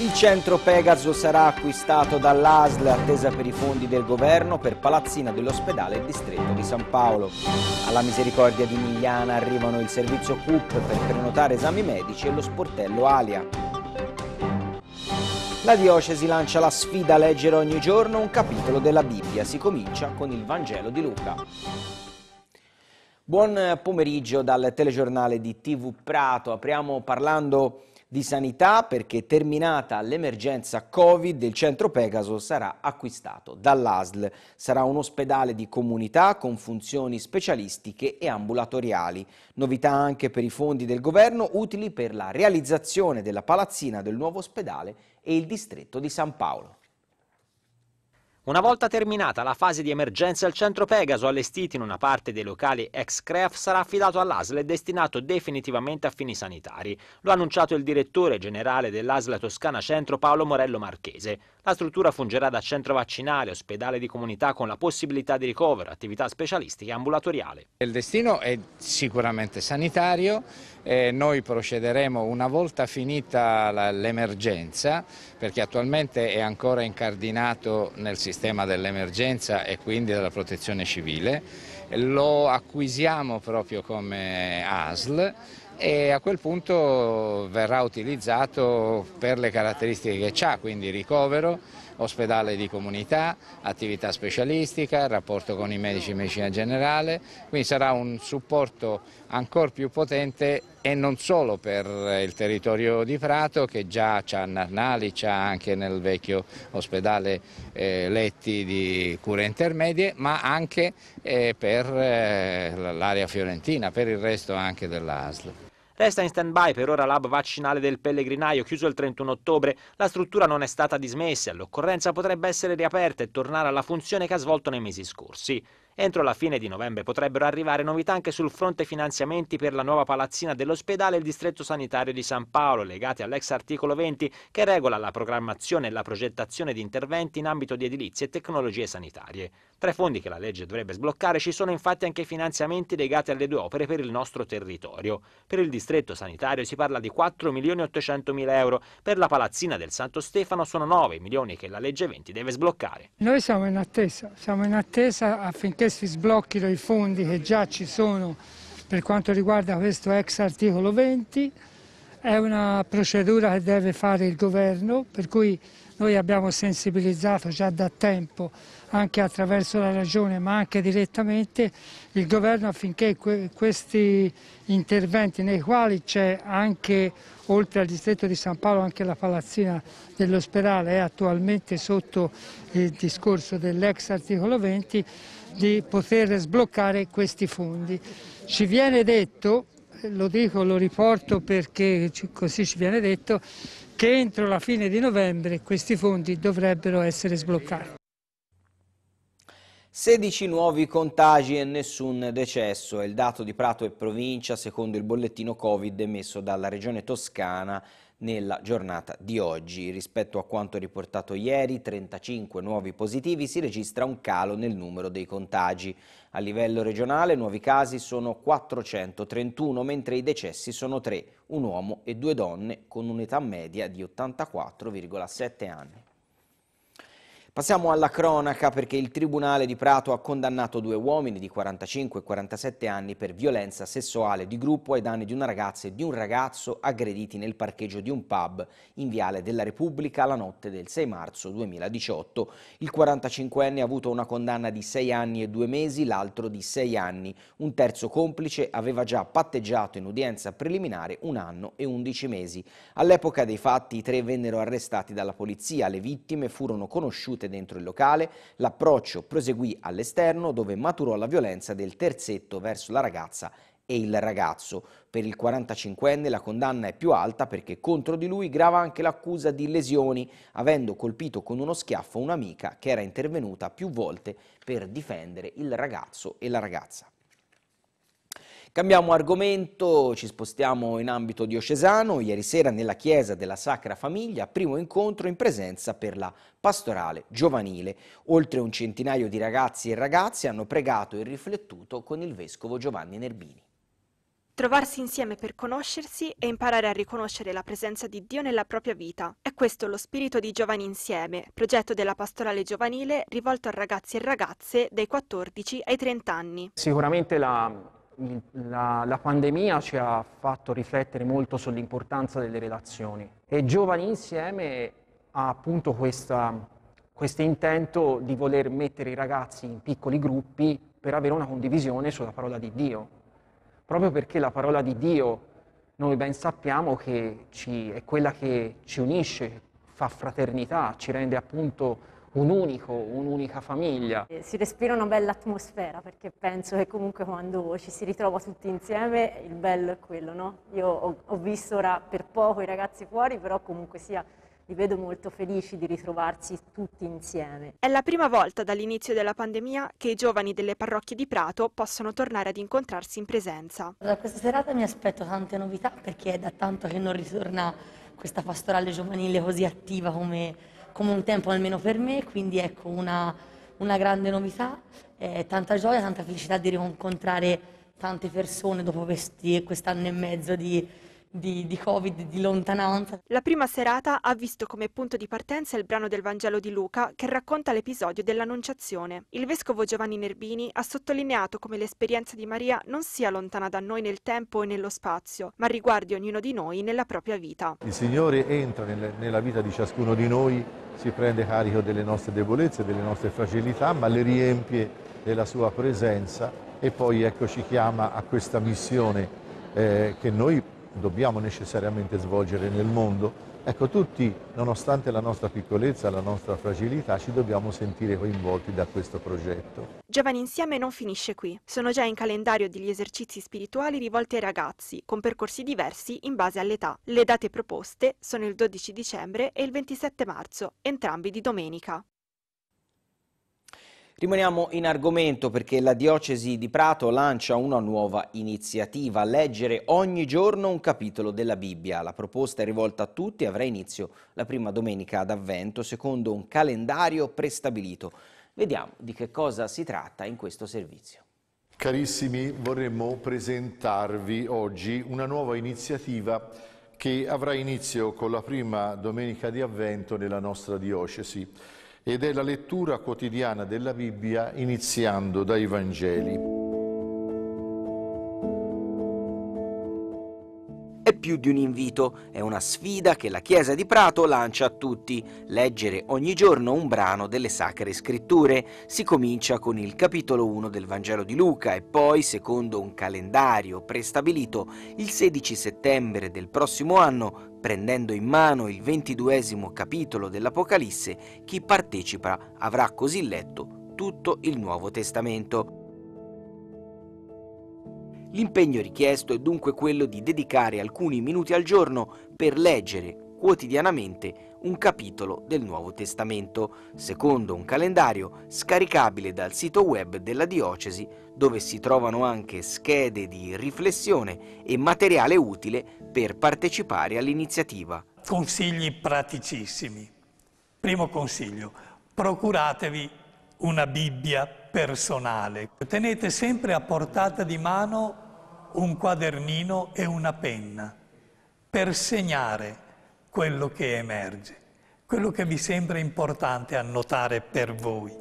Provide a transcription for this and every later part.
Il centro Pegaso sarà acquistato dall'ASL, attesa per i fondi del governo per palazzina dell'ospedale e distretto di San Paolo. Alla Misericordia di Migliana arrivano il servizio CUP per prenotare esami medici e lo sportello Alia. La diocesi lancia la sfida a leggere ogni giorno un capitolo della Bibbia. Si comincia con il Vangelo di Luca. Buon pomeriggio dal telegiornale di TV Prato. Apriamo parlando di sanità perché terminata l'emergenza Covid il centro Pegaso sarà acquistato dall'ASL. Sarà un ospedale di comunità con funzioni specialistiche e ambulatoriali. Novità anche per i fondi del governo utili per la realizzazione della palazzina del nuovo ospedale e il distretto di San Paolo. Una volta terminata la fase di emergenza, il centro Pegaso, allestito in una parte dei locali ex CREF, sarà affidato all'ASL e destinato definitivamente a fini sanitari. Lo ha annunciato il direttore generale dell'ASL Toscana Centro Paolo Morello Marchese. La struttura fungerà da centro vaccinale, ospedale di comunità con la possibilità di ricovero, attività specialistica e ambulatoriale. Il destino è sicuramente sanitario e noi procederemo una volta finita l'emergenza, perché attualmente è ancora incardinato nel sistema dell'emergenza e quindi della protezione civile, lo acquisiamo proprio come ASL e a quel punto verrà utilizzato per le caratteristiche che ha, quindi ricovero, ospedale di comunità, attività specialistica, rapporto con i medici di medicina generale, quindi sarà un supporto ancora più potente e non solo per il territorio di Prato che già c'ha Narnali, c'ha anche nel vecchio ospedale eh, letti di cure intermedie, ma anche eh, per eh, l'area fiorentina, per il resto anche dell'ASL. Resta in stand-by per ora l'hub vaccinale del Pellegrinaio, chiuso il 31 ottobre. La struttura non è stata dismessa, e all'occorrenza potrebbe essere riaperta e tornare alla funzione che ha svolto nei mesi scorsi. Entro la fine di novembre potrebbero arrivare novità anche sul fronte finanziamenti per la nuova palazzina dell'ospedale e il distretto sanitario di San Paolo, legati all'ex articolo 20 che regola la programmazione e la progettazione di interventi in ambito di edilizia e tecnologie sanitarie. Tra i fondi che la legge dovrebbe sbloccare ci sono infatti anche i finanziamenti legati alle due opere per il nostro territorio. Per il distretto sanitario si parla di 4.800.000 euro, per la palazzina del Santo Stefano sono 9 milioni che la legge 20 deve sbloccare. Noi siamo in attesa, siamo in attesa affinché si sblocchino i fondi che già ci sono per quanto riguarda questo ex articolo 20. È una procedura che deve fare il governo, per cui noi abbiamo sensibilizzato già da tempo, anche attraverso la Regione ma anche direttamente, il Governo affinché questi interventi nei quali c'è anche, oltre al distretto di San Paolo, anche la palazzina dell'ospedale è attualmente sotto il discorso dell'ex articolo 20, di poter sbloccare questi fondi. Ci viene detto lo dico, lo riporto perché così ci viene detto, che entro la fine di novembre questi fondi dovrebbero essere sbloccati. 16 nuovi contagi e nessun decesso è il dato di Prato e provincia secondo il bollettino Covid emesso dalla regione toscana nella giornata di oggi. Rispetto a quanto riportato ieri, 35 nuovi positivi, si registra un calo nel numero dei contagi. A livello regionale nuovi casi sono 431, mentre i decessi sono 3, un uomo e due donne con un'età media di 84,7 anni. Passiamo alla cronaca perché il Tribunale di Prato ha condannato due uomini di 45 e 47 anni per violenza sessuale di gruppo ai danni di una ragazza e di un ragazzo aggrediti nel parcheggio di un pub in Viale della Repubblica la notte del 6 marzo 2018. Il 45enne ha avuto una condanna di 6 anni e 2 mesi, l'altro di 6 anni. Un terzo complice aveva già patteggiato in udienza preliminare un anno e 11 mesi. All'epoca dei fatti i tre vennero arrestati dalla polizia, le vittime furono conosciute dentro il locale, l'approccio proseguì all'esterno dove maturò la violenza del terzetto verso la ragazza e il ragazzo. Per il 45enne la condanna è più alta perché contro di lui grava anche l'accusa di lesioni, avendo colpito con uno schiaffo un'amica che era intervenuta più volte per difendere il ragazzo e la ragazza. Cambiamo argomento, ci spostiamo in ambito diocesano. Ieri sera nella chiesa della Sacra Famiglia, primo incontro in presenza per la pastorale giovanile. Oltre un centinaio di ragazzi e ragazze hanno pregato e riflettuto con il vescovo Giovanni Nerbini. Trovarsi insieme per conoscersi e imparare a riconoscere la presenza di Dio nella propria vita. È questo lo spirito di Giovani Insieme, progetto della pastorale giovanile rivolto a ragazzi e ragazze dai 14 ai 30 anni. Sicuramente la, il, la, la, pandemia ci ha fatto riflettere molto sull'importanza delle relazioni e Giovani Insieme ha appunto questo intento di voler mettere i ragazzi in piccoli gruppi per avere una condivisione sulla parola di Dio, proprio perché la parola di Dio noi ben sappiamo che ci, è quella che ci unisce, fa fraternità, ci rende appunto un unico, un'unica famiglia. Eh, si respira una bella atmosfera perché penso che comunque quando ci si ritrova tutti insieme il bello è quello, no? Io ho, visto ora per poco i ragazzi fuori, però comunque sia li vedo molto felici di ritrovarsi tutti insieme. È la prima volta dall'inizio della pandemia che i giovani delle parrocchie di Prato possono tornare ad incontrarsi in presenza. Da questa serata mi aspetto tante novità perché è da tanto che non ritorna questa pastorale giovanile così attiva come come un tempo almeno per me, quindi ecco una, una grande novità, eh, tanta gioia, tanta felicità di rincontrare tante persone dopo questi, quest'anno e mezzo di di, di Covid, di lontananza. La prima serata ha visto come punto di partenza il brano del Vangelo di Luca che racconta l'episodio dell'Annunciazione. Il vescovo Giovanni Nerbini ha sottolineato come l'esperienza di Maria non sia lontana da noi nel tempo e nello spazio, ma riguardi ognuno di noi nella propria vita. Il Signore entra nel, nella vita di ciascuno di noi, si prende carico delle nostre debolezze, delle nostre fragilità, ma le riempie della sua presenza e poi ecco ci chiama a questa missione eh, che noi dobbiamo necessariamente svolgere nel mondo. Ecco, tutti, nonostante la nostra piccolezza, la nostra fragilità, ci dobbiamo sentire coinvolti da questo progetto. Giovani Insieme non finisce qui. Sono già in calendario degli esercizi spirituali rivolti ai ragazzi, con percorsi diversi in base all'età. Le date proposte sono il 12 dicembre e il 27 marzo, entrambi di domenica. Rimaniamo in argomento perché la diocesi di Prato lancia una nuova iniziativa, leggere ogni giorno un capitolo della Bibbia. La proposta è rivolta a tutti e avrà inizio la prima domenica d'Avvento secondo un calendario prestabilito. Vediamo di che cosa si tratta in questo servizio. Carissimi, vorremmo presentarvi oggi una nuova iniziativa che avrà inizio con la prima domenica di avvento nella nostra diocesi ed è la lettura quotidiana della Bibbia iniziando dai Vangeli. è più di un invito, è una sfida che la Chiesa di Prato lancia a tutti, leggere ogni giorno un brano delle Sacre Scritture. Si comincia con il capitolo 1 del Vangelo di Luca e poi, secondo un calendario prestabilito, il 16 settembre del prossimo anno Prendendo in mano il ventiduesimo capitolo dell'Apocalisse, chi partecipa avrà così letto tutto il Nuovo Testamento. L'impegno richiesto è dunque quello di dedicare alcuni minuti al giorno per leggere quotidianamente un capitolo del Nuovo Testamento, secondo un calendario scaricabile dal sito web della diocesi, dove si trovano anche schede di riflessione e materiale utile per partecipare all'iniziativa. Consigli praticissimi. Primo consiglio, procuratevi una Bibbia personale. Tenete sempre a portata di mano un quadernino e una penna per segnare quello che emerge, quello che vi sembra importante annotare per voi.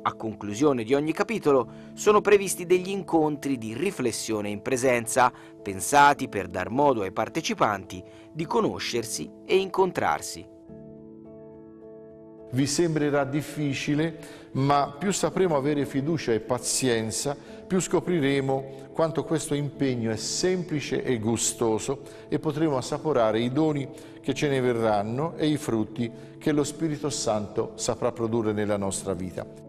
A conclusione di ogni capitolo sono previsti degli incontri di riflessione in presenza, pensati per dar modo ai partecipanti di conoscersi e incontrarsi. Vi sembrerà difficile, ma più sapremo avere fiducia e pazienza, più scopriremo quanto questo impegno è semplice e gustoso e potremo assaporare i doni che ce ne verranno e i frutti che lo Spirito Santo saprà produrre nella nostra vita.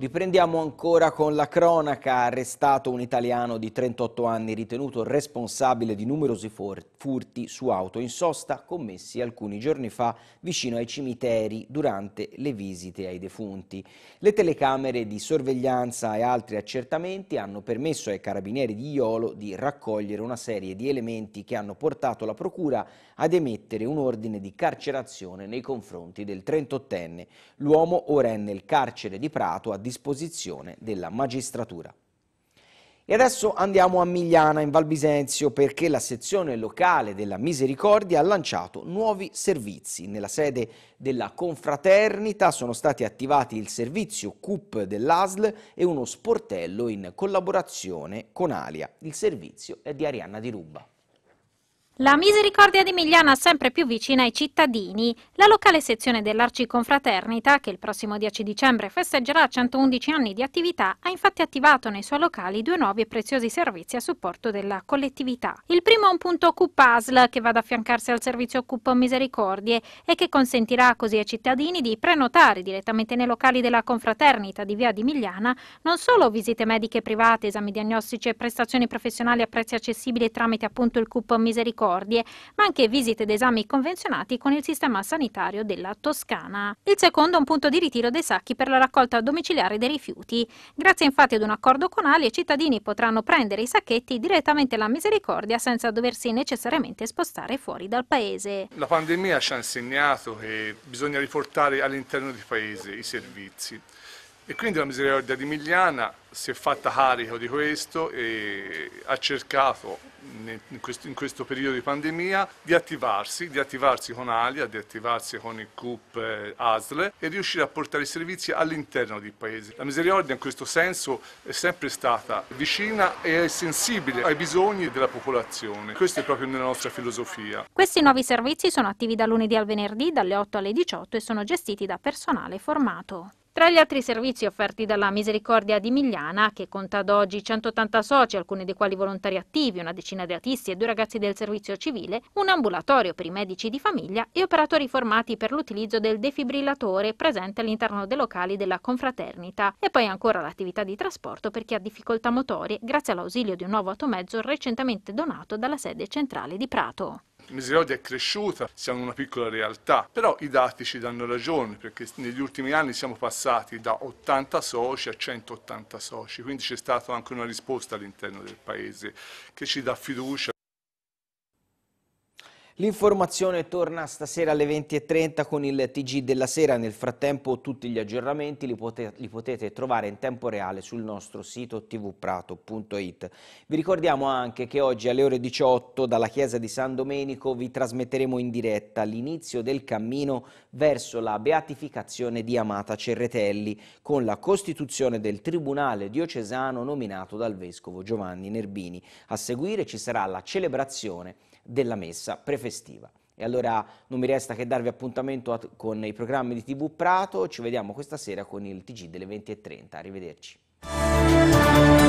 Riprendiamo ancora con la cronaca, arrestato un italiano di 38 anni ritenuto responsabile di numerosi furti su auto in sosta commessi alcuni giorni fa vicino ai cimiteri durante le visite ai defunti. Le telecamere di sorveglianza e altri accertamenti hanno permesso ai carabinieri di Iolo di raccogliere una serie di elementi che hanno portato la procura ad emettere un ordine di carcerazione nei confronti del 38enne. L'uomo ora è nel carcere di Prato a disposizione della magistratura. E adesso andiamo a Migliana, in Valbisenzio perché la sezione locale della Misericordia ha lanciato nuovi servizi. Nella sede della confraternita sono stati attivati il servizio CUP dell'ASL e uno sportello in collaborazione con Alia. Il servizio è di Arianna Di Ruba. La misericordia di Migliana è sempre più vicina ai cittadini. La locale sezione dell'Arciconfraternita, che il prossimo 10 dicembre festeggerà 111 anni di attività, ha infatti attivato nei suoi locali due nuovi e preziosi servizi a supporto della collettività. Il primo è un punto CUP ASL che va ad affiancarsi al servizio CUP Misericordie e che consentirà così ai cittadini di prenotare direttamente nei locali della Confraternita di Via di Migliana non solo visite mediche private, esami diagnostici e prestazioni professionali a prezzi accessibili tramite appunto il CUP Misericordie, concordie, ma anche visite ed esami convenzionati con il sistema sanitario della Toscana. Il secondo è un punto di ritiro dei sacchi per la raccolta domiciliare dei rifiuti. Grazie infatti ad un accordo con Ali, i cittadini potranno prendere i sacchetti direttamente alla misericordia senza doversi necessariamente spostare fuori dal paese. La pandemia ci ha insegnato che bisogna riportare all'interno del paese i servizi. E quindi la misericordia di Migliana si è fatta carico di questo e ha cercato in questo, in questo, periodo di pandemia di attivarsi, di attivarsi con Alia, di attivarsi con il CUP eh, ASLE e riuscire a portare i servizi all'interno del paese. La misericordia in questo senso è sempre stata vicina e sensibile ai bisogni della popolazione. Questo è proprio nella nostra filosofia. Questi nuovi servizi sono attivi da lunedì al venerdì dalle 8 alle 18 e sono gestiti da personale formato. Tra gli altri servizi offerti dalla Misericordia di Migliana, che conta ad oggi 180 soci, alcuni dei quali volontari attivi, una decina di artisti e due ragazzi del servizio civile, un ambulatorio per i medici di famiglia e operatori formati per l'utilizzo del defibrillatore presente all'interno dei locali della confraternita e poi ancora l'attività di trasporto per chi ha difficoltà motorie grazie all'ausilio di un nuovo automezzo recentemente donato dalla sede centrale di Prato. Misericordia è cresciuta, siamo una piccola realtà, però i dati ci danno ragione perché negli ultimi anni siamo passati da 80 soci a 180 soci, quindi c'è stata anche una risposta all'interno del Paese che ci dà fiducia. L'informazione torna stasera alle 20.30 con il TG della sera. Nel frattempo tutti gli aggiornamenti li, potete, li potete trovare in tempo reale sul nostro sito tvprato.it. Vi ricordiamo anche che oggi alle ore 18 dalla chiesa di San Domenico vi trasmetteremo in diretta l'inizio del cammino verso la beatificazione di Amata Cerretelli con la costituzione del Tribunale diocesano nominato dal Vescovo Giovanni Nerbini. A seguire ci sarà la celebrazione della messa prefettiva estiva. E allora non mi resta che darvi appuntamento con i programmi di TV Prato, ci vediamo questa sera con il TG delle 20.30, arrivederci.